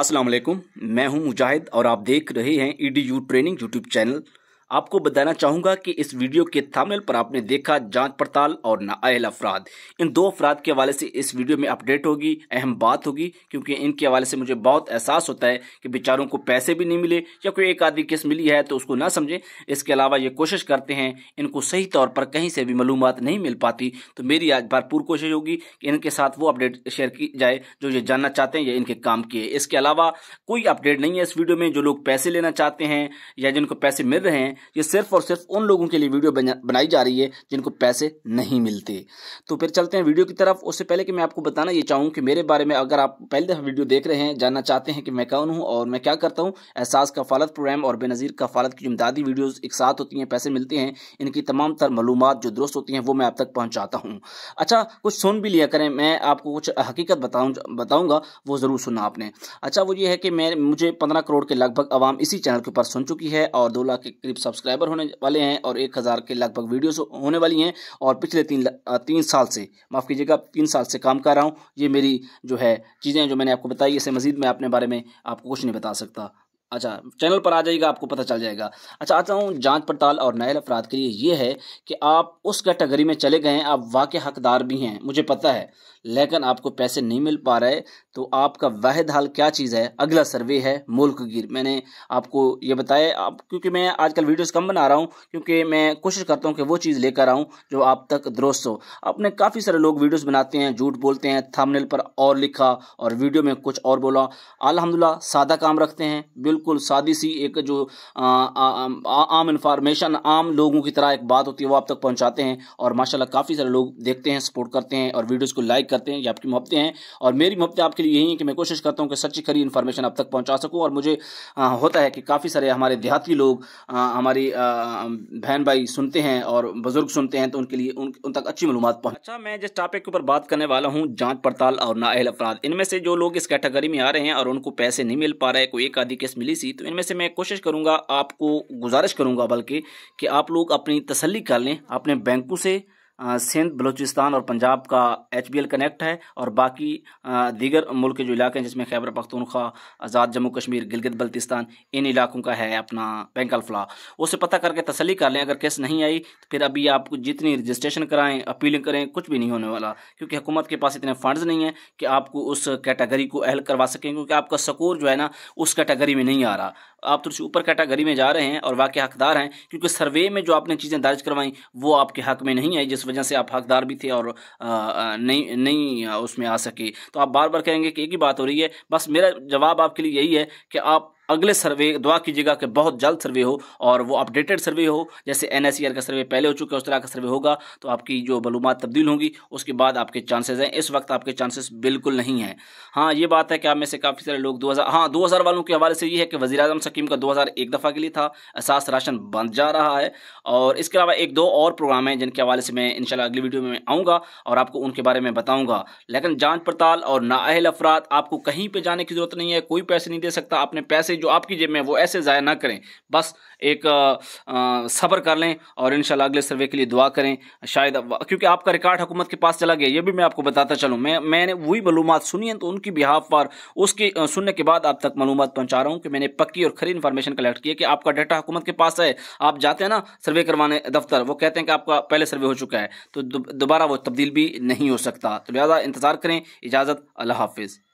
अस्सलाम मैं हूं मुजाहिद और आप देख रहे हैं ई ट्रेनिंग यूट्यूब चैनल आपको बताना चाहूँगा कि इस वीडियो के थंबनेल पर आपने देखा जांच पड़ताल और नाअहल अफराद इन दो अफराद के हवाले से इस वीडियो में अपडेट होगी अहम बात होगी क्योंकि इनके हवाले से मुझे बहुत एहसास होता है कि बेचारों को पैसे भी नहीं मिले या कोई एक आधी किस मिली है तो उसको ना समझें इसके अलावा ये कोशिश करते हैं इनको सही तौर पर कहीं से भी मालूम नहीं मिल पाती तो मेरी आज भरपूर कोशिश होगी कि इनके साथ वो अपडेट शेयर की जाए जो ये जानना चाहते हैं या इनके काम किए इसके अलावा कोई अपडेट नहीं है इस वीडियो में जो लोग पैसे लेना चाहते हैं या जिनको पैसे मिल रहे हैं ये सिर्फ और सिर्फ उन लोगों के लिए वीडियो बनाई जा रही है जिनको पैसे नहीं मिलते तो फिर चलते हैं वीडियो की तरफ उससे पहले कि मैं आपको बताना ये चाहूँ कि मेरे बारे में अगर आप पहली दफ़ा वीडियो देख रहे हैं जानना चाहते हैं कि मैं कौन हूँ और मैं क्या करता हूँ एहसास का फालत प्रोग्राम और बेनज़ीर का फालत की इमदादी वीडियोज़ एक साथ होती हैं पैसे मिलते हैं इनकी तमाम तर मलूम जो दुरुस्त होती हैं वो मैं आप तक पहुँचाता हूँ अच्छा कुछ सुन भी लिया करें मैं आपको कुछ हकीकत बताऊँ बताऊँगा वो ज़रूर सुना आपने अच्छा वो ये है कि मैं मुझे पंद्रह करोड़ के लगभग आवाम इसी चैनल के ऊपर सुन चुकी है और दो लाख के करीब सब्सक्राइबर होने वाले हैं और एक हज़ार के लगभग वीडियोस होने वाली हैं और पिछले तीन तीन साल से माफ़ कीजिएगा तीन साल से काम कर रहा हूँ ये मेरी जो है चीज़ें जो मैंने आपको बताई इसे मज़ीद मैं अपने बारे में आपको कुछ नहीं बता सकता अच्छा चैनल पर आ जाएगा आपको पता चल जाएगा अच्छा आता हूँ जांच पड़ताल और नायल अफराद के लिए ये है कि आप उस कैटेगरी में चले गए हैं आप वाकई हकदार भी हैं मुझे पता है लेकिन आपको पैसे नहीं मिल पा रहे तो आपका वाद हाल क्या चीज़ है अगला सर्वे है मुल्क गिर मैंने आपको ये बताया आप क्योंकि मैं आजकल वीडियोज़ कम बना रहा हूँ क्योंकि मैं कोशिश करता हूँ कि वो चीज़ लेकर आऊँ जो आप तक दुरुस्त हो अपने काफ़ी सारे लोग वीडियोज़ बनाते हैं झूठ बोलते हैं थामनेल पर और लिखा और वीडियो में कुछ और बोला अलहमदिल्ला सादा काम रखते हैं बिल्कुल बिल्कुल सादी सी एक जो आ, आ, आ, आम इंफॉर्मेशन आम लोगों की तरह एक बात होती है वो आप तक पहुंचाते हैं और माशाल्लाह काफ़ी सारे लोग देखते हैं सपोर्ट करते हैं और वीडियोस को लाइक करते हैं ये आपकी मोहब्बतें हैं और मेरी मोहब्बतें आपके लिए यही है कि मैं कोशिश करता हूँ कि सच्ची खरी इन्फॉर्मेशन आप तक पहुँचा सकूँ और मुझे आ, होता है कि काफ़ी सारे हमारे देहाती लोग हमारी बहन भाई सुनते हैं और बुज़ुर्ग सुनते हैं तो उनके लिए उन, तक अच्छी मालूम पहुँच अच्छा मैं जिस टॉपिक के ऊपर बात करने वाला हूँ जाँच पड़ताल और नाअहल अफराद इनमें से जो लोग इस कैटेगरी में आ रहे हैं और उनको पैसे नहीं मिल पा रहे कोई एक आधी केस मिल तसल्ली सी तो इनमें से मैं कोशिश करूँगा आपको गुजारिश करूँगा बल्कि कि आप लोग अपनी तसल्ली कर लें अपने बैंकों से सिंध बलूचिस्तान और पंजाब का एच कनेक्ट है और बाकी दीगर मुल्क के जो इलाके हैं जिसमें खैबर पख्तूनख्वा आज़ाद जम्मू कश्मीर गिलगित बल्तिस्तान इन इलाकों का है अपना बैंकल फ्ला उसे पता करके तसली कर लें अगर केस नहीं आई तो फिर अभी आप जितनी रजिस्ट्रेशन कराएं अपीलिंग करें कुछ भी नहीं होने वाला क्योंकि हुकूमत के पास इतने फ़ंडस नहीं हैं कि आपको उस कैटेगरी को अहल करवा सकें क्योंकि आपका सकूर जो है ना उस कैटेगरी में नहीं आ रहा आप थोड़ी तो सी ऊपर कैटेगरी में जा रहे हैं और वाकई हकदार हैं क्योंकि सर्वे में जो आपने चीज़ें दर्ज करवाई वो आपके हक में नहीं आई जिस वजह से आप हकदार भी थे और नहीं नहीं उसमें आ सके तो आप बार बार कहेंगे कि एक ही बात हो रही है बस मेरा जवाब आपके लिए यही है कि आप अगले सर्वे दुआ कीजिएगा कि बहुत जल्द सर्वे हो और वो अपडेटेड सर्वे हो जैसे एन का सर्वे पहले हो चुका है उस तरह का सर्वे होगा तो आपकी जो मलूमत तब्दील होंगी उसके बाद आपके चांसेस हैं इस वक्त आपके चांसेस बिल्कुल नहीं हैं हाँ ये बात है कि आप में से काफ़ी सारे लोग 2000 हाँ 2000 वालों के हवाले से ये है कि वजी अजम सकीम का हज़ार एक दफ़ा के लिए था एहसास राशन बंद जा रहा है और इसके अलावा एक दो और प्रोग्राम हैं जिनके हवाले से मैं इनशाला अगली वीडियो में आऊँगा और आपको उनके बारे में बताऊँगा लेकिन जाँच पड़ताल और नाअहल अफराद आपको कहीं पर जाने की ज़रूरत नहीं है कोई पैसे नहीं दे सकता आपने पैसे जो आपकी जेब में वो ऐसे ज़ाया ना करें बस एक सब्र कर लें और इन अगले सर्वे के लिए दुआ करें शायद क्योंकि आपका रिकॉर्ड हुकूमत के पास चला गया ये भी मैं आपको बताता चलूँ मैं मैंने वही मलूम सुनी हैं तो उनकी बिहाफ पर उसकी सुनने के बाद आप तक मालूम पहुँचा रहा हूँ कि मैंने पक्की और खरी इन्फॉर्मेशन कलेक्ट की है कि आपका डाटा हुकूमत के पास है आप जाते हैं ना सर्वे करवाने दफ्तर वो कहते हैं कि आपका पहले सर्वे हो चुका है तो दोबारा वो तब्दील भी नहीं हो सकता तो लिहाजा इंतज़ार करें इजाज़त अल्लाह हाफिज़